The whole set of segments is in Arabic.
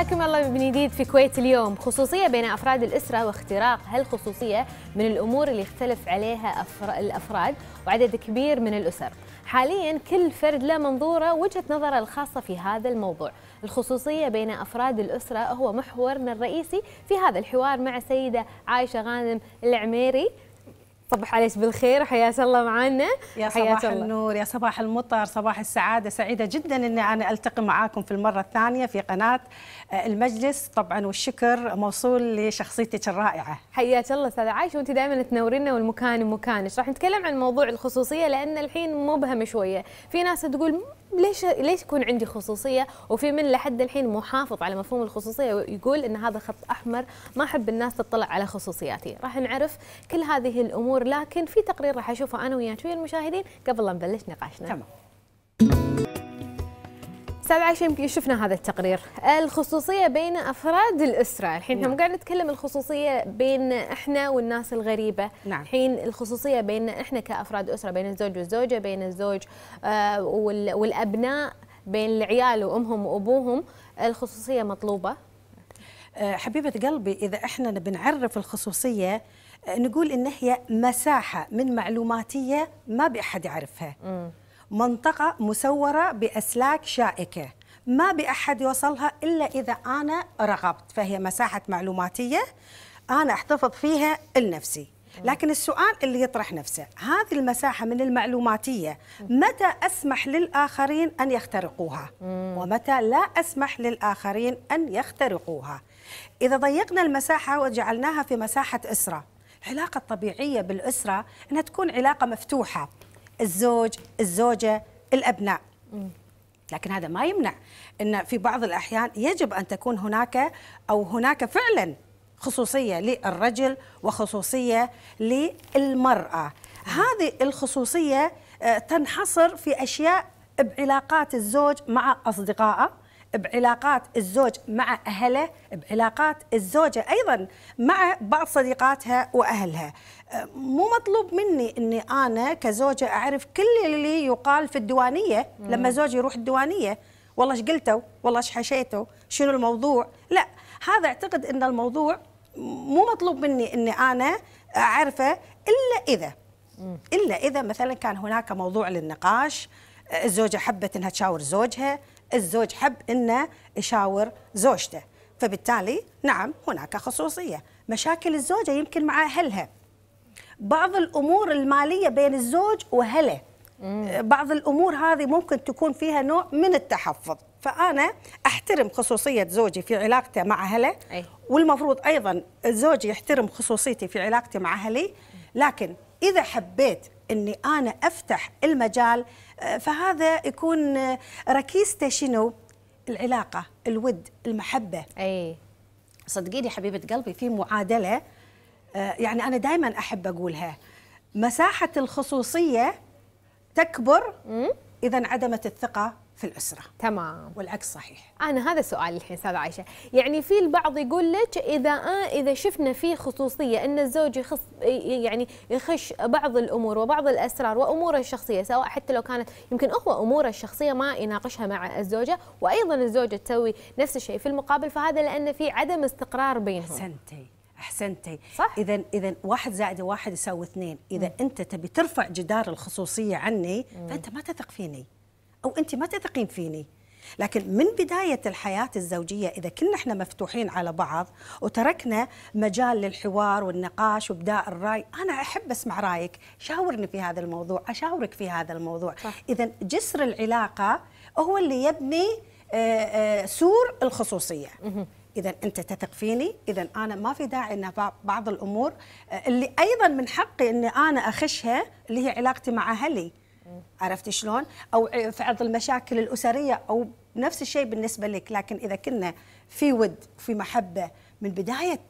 حياكم الله من جديد في كويت اليوم خصوصية بين أفراد الأسرة واختراق هالخصوصية من الأمور اللي يختلف عليها الأفراد وعدد كبير من الأسر حاليا كل فرد له منظوره وجهه نظره الخاصه في هذا الموضوع الخصوصيه بين افراد الاسره هو محورنا الرئيسي في هذا الحوار مع السيده عائشه غانم العميري صبح عليك بالخير حياك الله معنا يا صباح الله. النور يا صباح المطر صباح السعادة سعيدة جدا أن أنا ألتقي معاكم في المرة الثانية في قناة آه، المجلس طبعا والشكر موصول لشخصيتك الرائعة حياك الله أستاذة عايشة وأنت دائما تنورينا والمكان مكانك راح نتكلم عن موضوع الخصوصية لأن الحين مبهم شوية في ناس تقول ليش ليش يكون عندي خصوصيه وفي من لحد الحين محافظ على مفهوم الخصوصيه ويقول ان هذا خط احمر ما احب الناس تطلع على خصوصياتي راح نعرف كل هذه الامور لكن في تقرير راح اشوفه انا وياك ويا المشاهدين قبل لا نبلش نقاشنا تمام 17 يمكن شفنا هذا التقرير الخصوصيه بين افراد الاسره الحين نعم. هم قاعد نتكلم الخصوصيه بين احنا والناس الغريبه نعم. الحين الخصوصيه بين احنا كافراد اسره بين الزوج والزوجه بين الزوج آه، والابناء بين العيال وامهم وابوهم الخصوصيه مطلوبه آه، حبيبه قلبي اذا احنا بنعرف الخصوصيه آه، نقول ان هي مساحه من معلوماتيه ما باحد يعرفها م. منطقة مسورة بأسلاك شائكة ما بأحد يوصلها إلا إذا أنا رغبت فهي مساحة معلوماتية أنا أحتفظ فيها لنفسي لكن السؤال اللي يطرح نفسه هذه المساحة من المعلوماتية متى أسمح للآخرين أن يخترقوها ومتى لا أسمح للآخرين أن يخترقوها إذا ضيقنا المساحة وجعلناها في مساحة أسرة العلاقة الطبيعية بالأسرة أنها تكون علاقة مفتوحة الزوج الزوجة الأبناء لكن هذا ما يمنع أن في بعض الأحيان يجب أن تكون هناك أو هناك فعلا خصوصية للرجل وخصوصية للمرأة هذه الخصوصية آه، تنحصر في أشياء بعلاقات الزوج مع أصدقائه بعلاقات الزوج مع أهله بعلاقات الزوجة أيضا مع بعض صديقاتها وأهلها أه، مو مطلوب مني أني أنا كزوجة أعرف كل اللي يقال في الديوانية لما زوجي يروح الديوانية والله ايش قلتوا والله ايش حشيتوا شنو الموضوع لا هذا اعتقد ان الموضوع مو مطلوب مني اني انا اعرفه الا اذا الا اذا مثلا كان هناك موضوع للنقاش أه، الزوجه حبت انها تشاور زوجها الزوج حب انه يشاور زوجته فبالتالي نعم هناك خصوصيه مشاكل الزوجه يمكن مع اهلها بعض الامور الماليه بين الزوج واهله بعض الامور هذه ممكن تكون فيها نوع من التحفظ فانا احترم خصوصيه زوجي في علاقته مع اهله أي. والمفروض ايضا زوجي يحترم خصوصيتي في علاقتي مع اهلي لكن اذا حبيت اني انا افتح المجال آه، فهذا يكون آه، ركيزته شنو؟ العلاقه، الود، المحبه. اي صدقيني حبيبه قلبي في معادله آه، يعني انا دائما احب اقولها مساحه الخصوصيه تكبر اذا انعدمت الثقه في الأسرة تمام والعكس صحيح أنا هذا سؤال الحين أستاذة عائشة يعني في البعض يقول لك إذا آه إذا شفنا في خصوصية أن الزوج يخص يعني يخش بعض الأمور وبعض الأسرار وأموره الشخصية سواء حتى لو كانت يمكن هو أموره الشخصية ما يناقشها مع الزوجة وأيضا الزوجة تسوي نفس الشيء في المقابل فهذا لأن في عدم استقرار بينهم أحسنتي احسنتي صح اذا اذا واحد زائد واحد يساوي اثنين اذا م. انت تبي ترفع جدار الخصوصيه عني فانت ما تثق فيني او انت ما تثقين فيني لكن من بداية الحياة الزوجية إذا كنا احنا مفتوحين على بعض وتركنا مجال للحوار والنقاش وابداء الرأي أنا أحب أسمع رأيك شاورني في هذا الموضوع أشاورك في هذا الموضوع إذا جسر العلاقة هو اللي يبني آه، آه، سور الخصوصية إذا أنت تثق فيني، إذا أنا ما في داعي أن بعض الأمور آه، اللي أيضا من حقي أني أنا أخشها اللي هي علاقتي مع أهلي، عرفتي شلون؟ او في عرض المشاكل الاسريه او نفس الشيء بالنسبه لك، لكن اذا كنا في ود وفي محبه من بدايه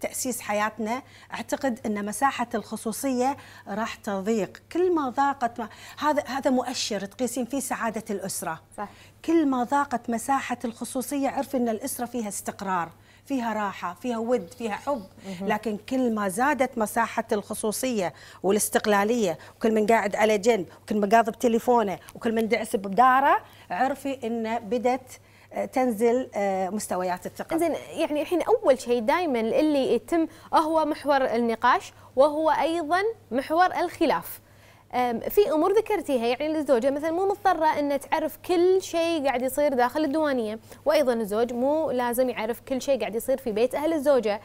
تاسيس حياتنا اعتقد ان مساحه الخصوصيه راح تضيق، كل ما ضاقت ما هذا هذا مؤشر تقيسين فيه سعاده الاسره. صح. كل ما ضاقت مساحه الخصوصيه عرفي ان الاسره فيها استقرار. فيها راحه فيها ود فيها حب لكن كل ما زادت مساحه الخصوصيه والاستقلاليه وكل من قاعد على جنب وكل من قاضي بتليفونه وكل من دعس بداره عرفي انه بدت آه، تنزل آه، مستويات الثقه. زين يعني الحين اول شيء دائما اللي يتم آه، هو محور النقاش وهو ايضا محور الخلاف. في امور ذكرتيها يعني الزوجه مثلا مو مضطره ان تعرف كل شيء قاعد يصير داخل الديوانيه وايضا الزوج مو لازم يعرف كل شيء قاعد يصير في بيت اهل الزوجه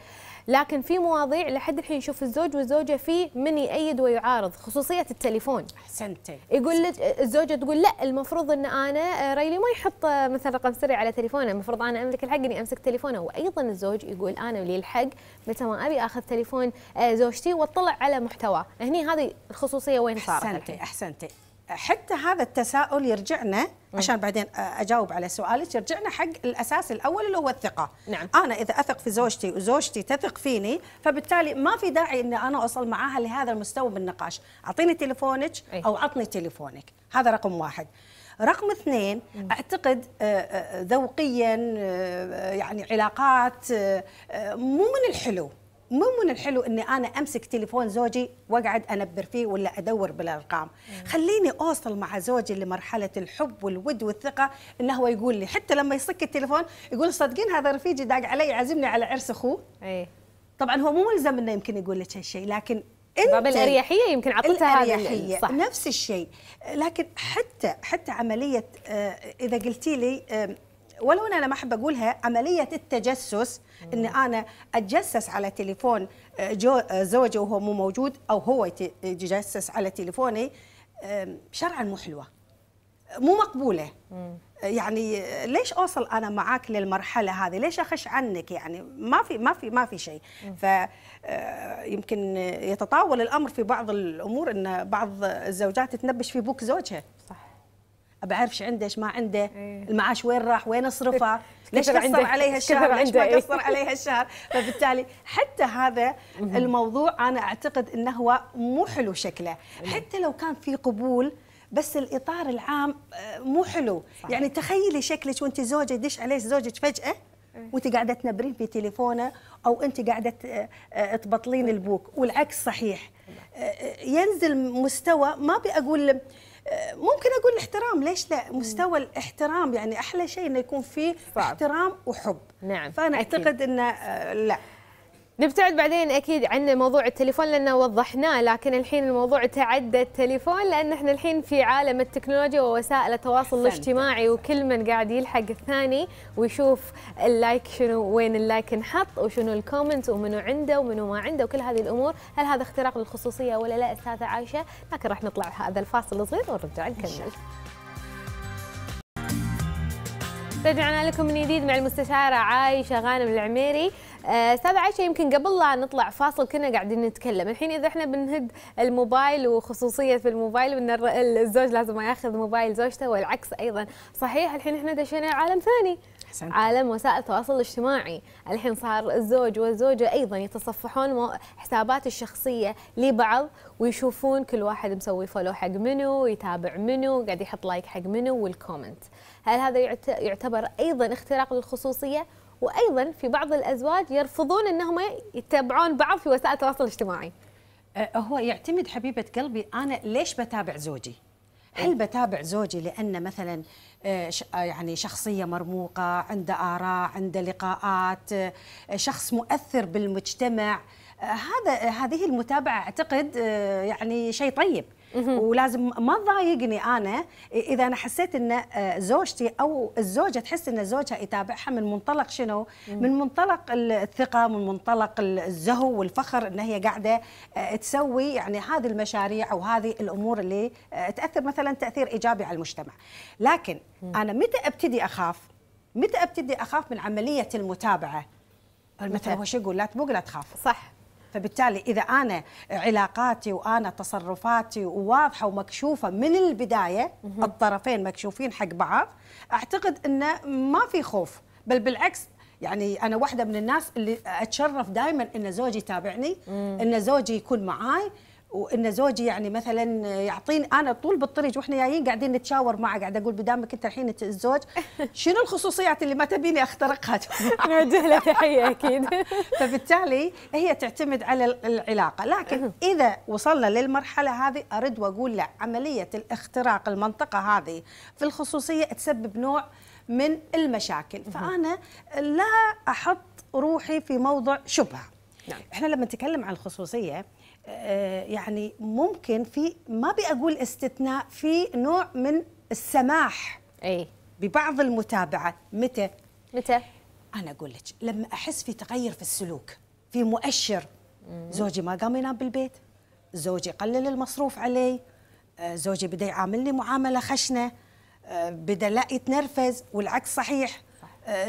لكن في مواضيع لحد الحين نشوف الزوج والزوجه فيه من يأيد ويعارض خصوصيه التليفون احسنتي يقول لك الزوجه تقول لا المفروض ان انا آه، ريلي ما يحط آه، مثلا رقم سري على تليفونه المفروض انا املك الحق اني امسك تليفونه وايضا الزوج يقول انا لي الحق متى ما ابي اخذ تليفون آه، زوجتي واطلع على محتواه هني هذه الخصوصيه وين صارت احسنتي احسنتي حتى هذا التساؤل يرجعنا عشان بعدين اجاوب على سؤالك يرجعنا حق الاساس الاول اللي هو الثقه نعم. انا اذا اثق في زوجتي وزوجتي تثق فيني فبالتالي ما في داعي اني انا اوصل معاها لهذا المستوى من النقاش اعطيني تليفونك إيه. او عطني تليفونك هذا رقم واحد رقم اثنين اعتقد ذوقيا يعني علاقات مو من الحلو مو من الحلو اني انا امسك تليفون زوجي واقعد انبر فيه ولا ادور بالارقام مم. خليني اوصل مع زوجي لمرحله الحب والود والثقه انه هو يقول لي حتى لما يصك التليفون يقول صدقين هذا رفيجي داق علي عزمني على عرس اخوه اي طبعا هو مو ملزم انه يمكن يقول لك هالشيء لكن انت باب الاريحيه يمكن اعطتها الاريحيه صح. نفس الشيء لكن حتى حتى عمليه آه، اذا قلتي لي ولو انا ما احب اقولها عمليه التجسس ان انا اتجسس على تليفون آه، آه، زوجي وهو مو موجود او هو يتجسس على تليفوني شرعا مو حلوه مو مقبوله آه، يعني ليش اوصل انا معاك للمرحله هذه ليش اخش عنك يعني ما في ما في ما في شيء ف يمكن يتطاول الامر في بعض الامور ان بعض الزوجات تنبش في بوك زوجها صح بعرفش عنده ايش ما عنده إيه. المعاش وين راح وين اصرفه إيه. ليش قصر عليها الشهر ليش ما إيه. قصر عليها الشهر فبالتالي حتى هذا الموضوع انا اعتقد انه هو مو حلو شكله حتى لو كان في قبول بس الاطار العام آه، مو حلو يعني تخيلي شكلك وانت زوجه يدش عليه زوجك فجاه وانت قاعده تنبرين في تليفونه او انت قاعده آه، آه، تبطلين البوك والعكس صحيح ينزل مستوى ما بقول ممكن اقول الاحترام ليش لا مستوى الاحترام يعني احلى شيء انه يكون فيه صعب. احترام وحب نعم فانا أكيد. اعتقد انه آه، لا نبتعد بعدين اكيد عن موضوع التليفون لانه وضحناه لكن الحين الموضوع تعدى التليفون لان احنا الحين في عالم التكنولوجيا ووسائل التواصل الاجتماعي وكل من قاعد يلحق الثاني ويشوف اللايك شنو وين اللايك انحط وشنو الكومنت ومنو عنده ومنو ما عنده وكل هذه الامور، هل هذا اختراق للخصوصيه ولا لا استاذه عائشه؟ لكن راح نطلع هذا الفاصل الصغير ونرجع نكمل. رجعنا لكم من جديد مع المستشارة عايشة غانم العميري استاذ آه، عائشه يمكن قبل لا نطلع فاصل كنا قاعدين نتكلم الحين اذا احنا بنهد الموبايل وخصوصيه في الموبايل وان الزوج لازم ما ياخذ موبايل زوجته والعكس ايضا صحيح الحين احنا دشينا عالم ثاني حسنت. عالم وسائل التواصل الاجتماعي الحين صار الزوج والزوجة أيضا يتصفحون حسابات الشخصية لبعض ويشوفون كل واحد مسوي فولو حق منو ويتابع منو قاعد يحط لايك حق منو والكومنت هل هذا يعتبر أيضا اختراق للخصوصية وايضا في بعض الازواج يرفضون انهم يتابعون بعض في وسائل التواصل الاجتماعي أه، هو يعتمد حبيبه قلبي انا ليش بتابع زوجي هل إيه. بتابع زوجي لأن مثلا أه، أه، يعني شخصية مرموقة عنده آراء عنده لقاءات شخص مؤثر بالمجتمع هذا هذه المتابعة أعتقد يعني شيء طيب ولازم ما تضايقني انا اذا انا حسيت ان آه، زوجتي او الزوجه تحس ان زوجها يتابعها من منطلق شنو؟ من منطلق الثقه، من منطلق الزهو والفخر ان هي قاعده آه، تسوي يعني هذه المشاريع وهذه الامور اللي آه، تاثر مثلا تاثير ايجابي على المجتمع. لكن انا متى ابتدي اخاف؟ متى ابتدي اخاف من عمليه المتابعه؟ مثلا هو شو يقول لا تبوق لا تخاف صح فبالتالي إذا أنا علاقاتي وأنا تصرفاتي واضحة ومكشوفة من البداية الطرفين مكشوفين حق بعض أعتقد أنه ما في خوف بل بالعكس يعني انا واحده من الناس اللي اتشرف دائما ان زوجي يتابعني ان زوجي يكون معاي وان زوجي يعني مثلا يعطيني انا طول بالطريق واحنا جايين قاعدين نتشاور معه قاعده اقول بدامك انت الحين الزوج شنو الخصوصيات اللي ما تبيني اخترقها؟ نوجه له تحيه اكيد فبالتالي هي تعتمد على العلاقه لكن اذا وصلنا للمرحله هذه ارد واقول لا عمليه الاختراق المنطقه هذه في الخصوصيه تسبب نوع من المشاكل فانا لا احط روحي في موضع شبهه نعم. احنا لما نتكلم عن الخصوصيه آه، يعني ممكن في ما اقول استثناء في نوع من السماح اي ببعض المتابعه متى متى انا اقول لك لما احس في تغير في السلوك في مؤشر مم. زوجي ما قام ينام بالبيت زوجي قلل المصروف علي آه، زوجي بدا يعاملني معامله خشنه آه، بدا لا يتنرفز والعكس صحيح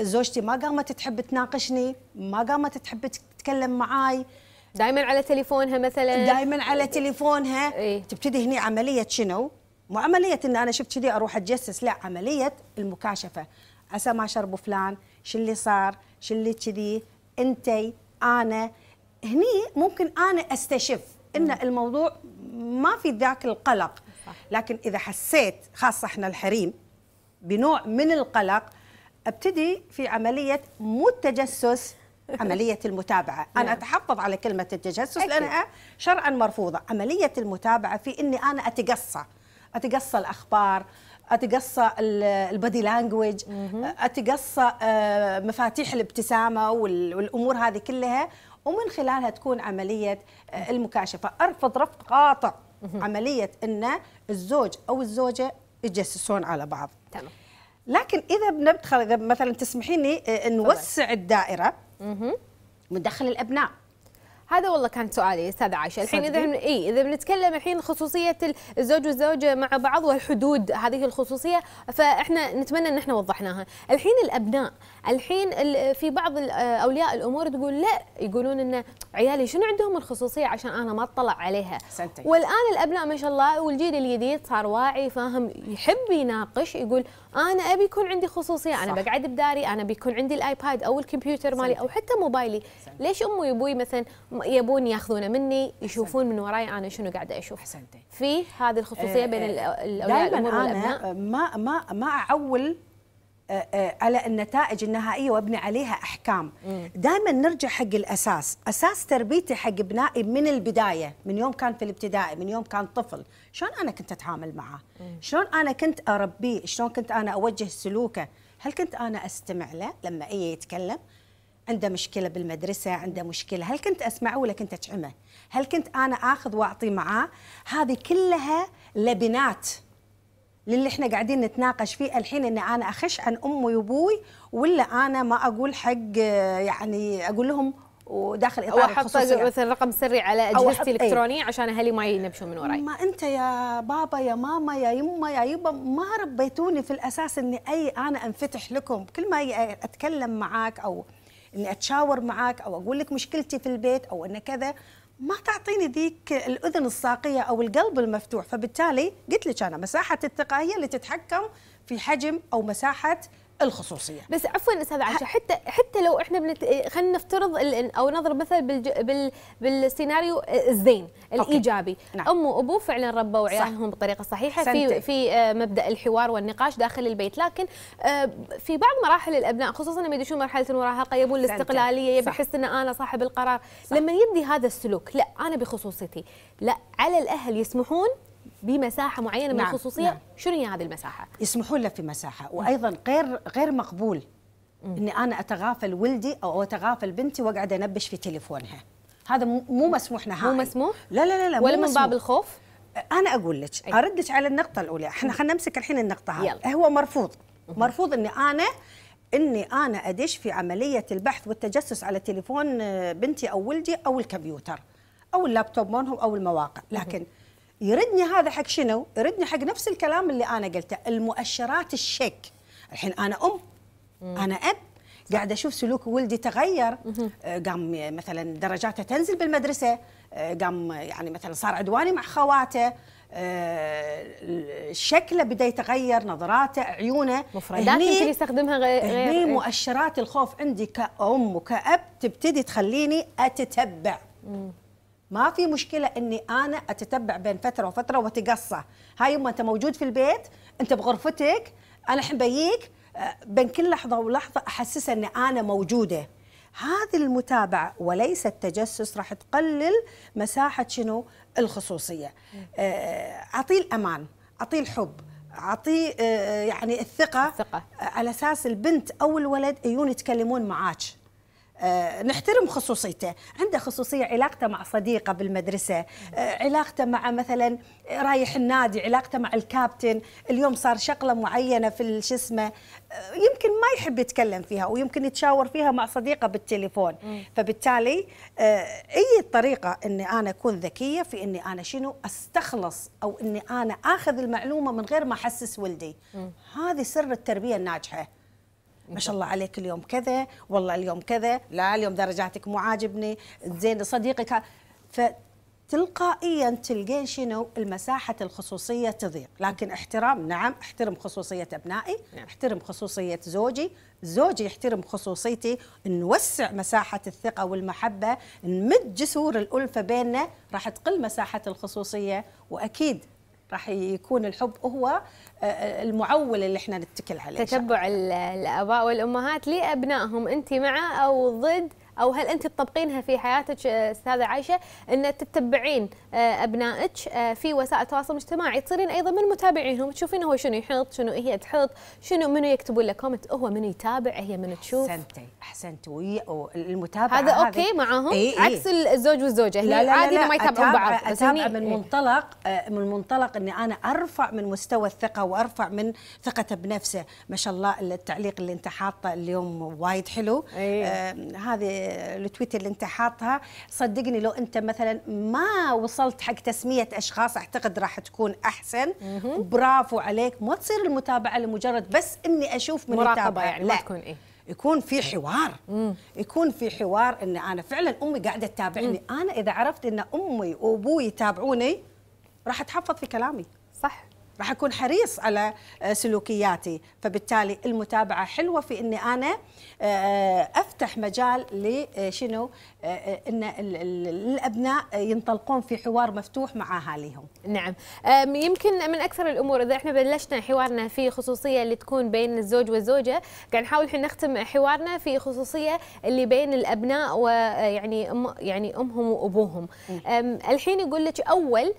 زوجتي ما قامت تحب تناقشني ما قامت تحب تتكلم معاي دائما على تليفونها مثلا دائما على إيه. تليفونها إيه؟ تبتدي هني عمليه شنو مو عمليه ان انا شفت كذي اروح اتجسس لا عمليه المكاشفه عسى ما شرب فلان شو اللي صار شو اللي كذي انتي انا هني ممكن انا استشف ان الموضوع ما في ذاك القلق لكن اذا حسيت خاصه احنا الحريم بنوع من القلق ابتدي في عمليه مو التجسس عملية المتابعة أنا نعم. أتحفظ على كلمة التجسس لأنها شرعا مرفوضة عملية المتابعة في أني أنا أتقصى أتقصى الأخبار أتقصى البادي لانجوج أتقصى آه، مفاتيح الابتسامة والأمور هذه كلها ومن خلالها تكون عملية آه، المكاشفة أرفض رفض قاطع عملية أن الزوج أو الزوجة يتجسسون على بعض تمام لكن اذا بندخل اذا مثلا تسمحيني آه، نوسع الدائره وندخل الابناء هذا والله كان سؤالي استاذ عائشه الحين اذا اي اذا بنتكلم الحين خصوصيه الزوج والزوجه مع بعض والحدود هذه الخصوصيه فاحنا نتمنى ان احنا وضحناها الحين الابناء الحين في بعض آه، اولياء الامور تقول لا يقولون ان عيالي شنو عندهم الخصوصيه عشان انا ما اطلع عليها سنتين. والان الابناء ما شاء الله والجيل الجديد صار واعي فاهم يحب يناقش يقول انا ابي يكون عندي خصوصيه صح. انا بقعد بداري انا بيكون عندي الايباد او الكمبيوتر مالي او حتى موبايلي حسنتي. ليش امي وابوي مثلا يبون ياخذونه مني يشوفون حسنتي. من وراي انا شنو قاعده اشوف حسنتي في هذه الخصوصيه آه، بين آه، الاولاد والابناء ما ما ما اعول آه، آه، على النتائج النهائيه وابني عليها احكام دائما نرجع حق الاساس اساس تربيتي حق ابنائي من البدايه من يوم كان في الابتدائي من يوم كان طفل شلون انا كنت اتعامل معه شلون انا كنت اربيه شلون كنت انا اوجه سلوكه هل كنت انا استمع له لما اي يتكلم عنده مشكله بالمدرسه عنده مشكله هل كنت اسمعه ولا كنت اجعمه هل كنت انا اخذ واعطي معاه هذه كلها لبنات للي احنا قاعدين نتناقش فيه الحين اني انا اخش عن امي وابوي ولا انا ما اقول حق آه، يعني اقول لهم وداخل اطار او احط مثلا رقم سري على اجهزتي إيه. الالكترونيه عشان اهلي ما ينبشون من وراي ما انت يا بابا يا ماما يا يما يا يبا ما ربيتوني في الاساس اني اي انا انفتح لكم كل ما اتكلم معاك او اني اتشاور معاك او اقول لك مشكلتي في البيت او ان كذا ما تعطيني ذيك الاذن الساقيه او القلب المفتوح فبالتالي قلت لك انا مساحه الثقه هي اللي تتحكم في حجم او مساحه الخصوصيه بس عفوا استاذ عائشه حتى حتى لو احنا بنت... خلينا نفترض ال... او نضرب مثل بالج... بال... بالسيناريو آه، الزين الايجابي نعم. ام وابوه فعلا ربوا عيالهم بطريقه صحيحه سنتي. في في آه، مبدا الحوار والنقاش داخل البيت لكن آه، في بعض مراحل الابناء خصوصا لما يدشون مرحله المراهقه يبون الاستقلاليه يبي يحس ان انا صاحب القرار صح. لما يبدي هذا السلوك لا انا بخصوصيتي لا على الاهل يسمحون بمساحه معينه من نعم، الخصوصيه نعم. شنو هي هذه المساحه يسمحون له في مساحه وايضا غير غير مقبول اني انا اتغافل ولدي او اتغافل بنتي واقعد انبش في تليفونها هذا مو مسموح نهائي مو مسموح لا لا لا, لا ولا من باب الخوف انا اقول لك ارد لك على النقطه الاولى احنا خلينا نمسك الحين النقطه هذه هو مرفوض مرفوض اني انا اني انا ادش في عمليه البحث والتجسس على تليفون آه، بنتي او ولدي او الكمبيوتر او اللابتوب مالهم او المواقع لكن يردني هذا حق شنو؟ يردني حق نفس الكلام اللي انا قلته، المؤشرات الشك. الحين انا ام مم. انا اب قاعده اشوف سلوك ولدي تغير آه، قام مثلا درجاته تنزل بالمدرسه آه، قام يعني مثلا صار عدواني مع خواته آه، شكله بدا يتغير نظراته عيونه مفردات يمكن يستخدمها غير هني إيه. مؤشرات الخوف عندي كأم وكأب تبتدي تخليني أتتبع مم. ما في مشكله اني انا اتتبع بين فتره وفتره واتقصى هاي يما انت موجود في البيت انت بغرفتك انا الحين بيك آه، بين كل لحظه ولحظه احسس اني انا موجوده هذه المتابعة وليس التجسس راح تقلل مساحة شنو الخصوصية آه، أعطيه الأمان أعطيه الحب أعطيه آه، يعني الثقة, الثقة. على أساس البنت أو الولد يجون يتكلمون معاك آه، نحترم خصوصيته عنده خصوصية علاقته مع صديقه بالمدرسة آه، علاقته مع مثلا رايح النادي علاقته مع الكابتن اليوم صار شغلة معينة في شو اسمه آه، يمكن ما يحب يتكلم فيها ويمكن يتشاور فيها مع صديقه بالتليفون فبالتالي اي طريقه اني انا اكون ذكيه في اني انا شنو استخلص او اني انا اخذ المعلومه من غير ما احسس ولدي هذه سر التربيه الناجحه ما شاء الله عليك اليوم كذا والله اليوم كذا لا اليوم درجاتك مو عاجبني زين صديقك فتلقائيا تلقين شنو المساحة الخصوصية تضيق لكن احترام نعم احترم خصوصية أبنائي نعم. احترم خصوصية زوجي زوجي يحترم خصوصيتي نوسع مساحة الثقة والمحبة نمد جسور الألفة بيننا راح تقل مساحة الخصوصية وأكيد راح يكون الحب هو آه، آه، المعول اللي احنا نتكل عليه تتبع الاباء والامهات لابنائهم انت مع او ضد او هل انت تطبقينها في حياتك آه، استاذه عايشه ان تتبعين آه، ابنائك آه، في وسائل التواصل الاجتماعي تصيرين ايضا من متابعينهم تشوفين هو شنو يحط شنو هي تحط شنو منو يكتبون له كومنت هو منو يتابع هي منو تشوف احسنتي احسنتي المتابعه هذا اوكي معاهم إيه إيه؟ عكس الزوج والزوجه لا لا عادي لا لا ما يتابعون بعض بس أتابع من منطلق من منطلق اني انا ارفع من مستوى الثقه وارفع من ثقته بنفسه ما شاء الله التعليق اللي انت حاطه اليوم وايد حلو إيه. آه هذه التويت اللي انت حاطها صدقني لو انت مثلا ما وصلت حق تسميه اشخاص اعتقد راح تكون احسن برافو عليك ما تصير المتابعه لمجرد بس اني اشوف من مراقبه يعني لا. ما تكون ايه يكون في حوار مم. يكون في حوار ان انا فعلا امي قاعده تتابعني انا اذا عرفت ان امي وابوي يتابعوني راح اتحفظ في كلامي صح راح اكون حريص على آه، سلوكياتي فبالتالي المتابعه حلوه في اني انا آه، تفتح مجال لشنو آه، آه، آه، ان الابناء ينطلقون في حوار مفتوح مع اهاليهم. نعم، يمكن من اكثر الامور اذا احنا بلشنا حوارنا في خصوصيه اللي تكون بين الزوج والزوجه، قاعد نحاول الحين نختم حوارنا في خصوصيه اللي بين الابناء ويعني أم يعني امهم وابوهم. الحين يقول لك اول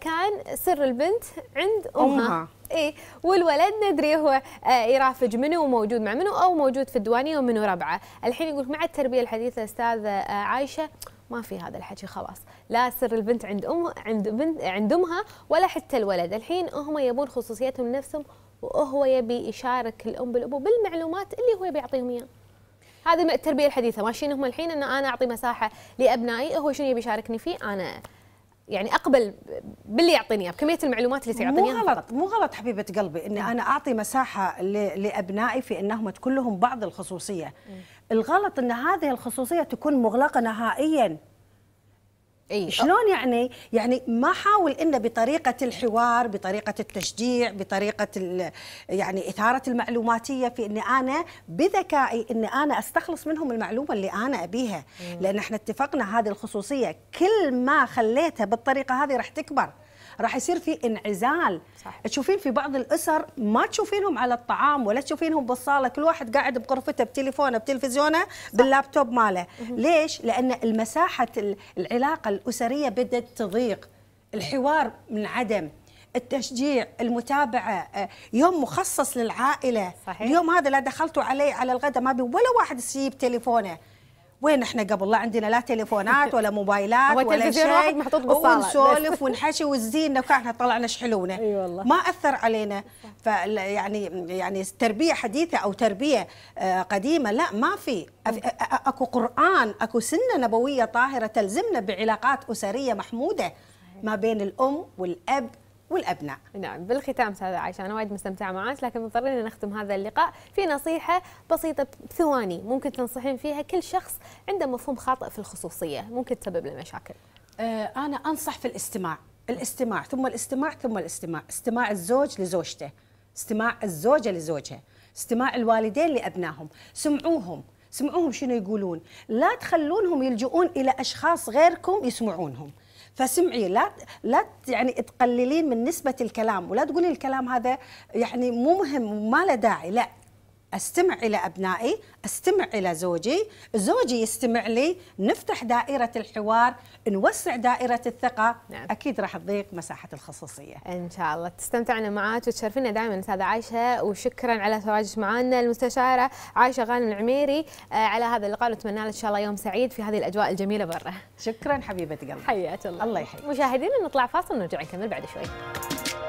كان سر البنت عند امها. أمها. ايه والولد ندري هو آه، يرافج منه وموجود مع منه او موجود في الديوانيه ومنه ربعه، الحين يقول مع التربيه الحديثه استاذ آه، عايشه ما في هذا الحكي خلاص لا سر البنت عند ام عند بنت عند امها ولا حتى الولد الحين هم يبون خصوصيتهم لنفسهم وهو يبي يشارك الام بالابو بالمعلومات اللي هو بيعطيهم اياها هذه التربيه الحديثه ماشيين هم الحين ان انا اعطي مساحه لابنائي هو شنو يبي يشاركني فيه انا يعني اقبل باللي يعطيني اياه بكميه المعلومات اللي تعطيني مو غلط مو غلط حبيبه قلبي ان نعم. انا اعطي مساحه لابنائي في انهم تكون لهم بعض الخصوصيه م. الغلط ان هذه الخصوصيه تكون مغلقه نهائيا إيه؟ شلون يعني يعني ما حاول انه بطريقه الحوار بطريقه التشجيع بطريقه يعني اثاره المعلوماتيه في اني انا بذكائي اني انا استخلص منهم المعلومه اللي انا ابيها لان احنا اتفقنا هذه الخصوصيه كل ما خليتها بالطريقه هذه راح تكبر راح يصير في انعزال صح. تشوفين في بعض الاسر ما تشوفينهم على الطعام ولا تشوفينهم بالصاله كل واحد قاعد بغرفته بتليفونه بتلفزيونه باللابتوب ماله ليش لان المساحه العلاقه الاسريه بدات تضيق الحوار عدم التشجيع المتابعة آه، يوم مخصص للعائلة صحيح. اليوم هذا لا دخلتوا عليه على الغداء ما بي ولا واحد يجيب تليفونه وين احنا قبل لا عندنا لا تليفونات ولا موبايلات ولا شيء محطوط بالصالة ونسولف ونحشي والزينة كان طلعنا شحلونا اي والله ما اثر علينا فيعني يعني تربية حديثة او تربية آه، قديمة لا ما في اكو قرآن اكو سنة نبوية طاهرة تلزمنا بعلاقات اسرية محمودة ما بين الام والاب والابناء. نعم بالختام استاذه عائشه انا وايد مستمتعه معك لكن مضطرين نختم هذا اللقاء في نصيحه بسيطه بثواني ممكن تنصحين فيها كل شخص عنده مفهوم خاطئ في الخصوصيه ممكن تسبب له مشاكل. آه انا انصح في الاستماع، الاستماع ثم الاستماع ثم الاستماع، استماع الزوج لزوجته، استماع الزوجه لزوجها، استماع الوالدين لابنائهم، سمعوهم سمعوهم شنو يقولون لا تخلونهم يلجؤون إلى أشخاص غيركم يسمعونهم فسمعي لا لا يعني تقللين من نسبه الكلام ولا تقولي الكلام هذا يعني مو مهم وما له داعي لا استمع الى ابنائي، استمع الى زوجي، زوجي يستمع لي، نفتح دائره الحوار، نوسع دائره الثقه، نعم. اكيد راح تضيق مساحه الخصوصيه. ان شاء الله، تستمتعنا معك وتشرفينا دائما استاذه عايشه وشكرا على تواجدك معنا المستشاره عايشه غانم العميري آه، على هذا اللقاء ونتمنى لك ان شاء الله يوم سعيد في هذه الاجواء الجميله برا. شكرا حبيبه قلبي. حياك الله. الله يحييك. مشاهدينا نطلع فاصل ونرجع نكمل بعد شوي.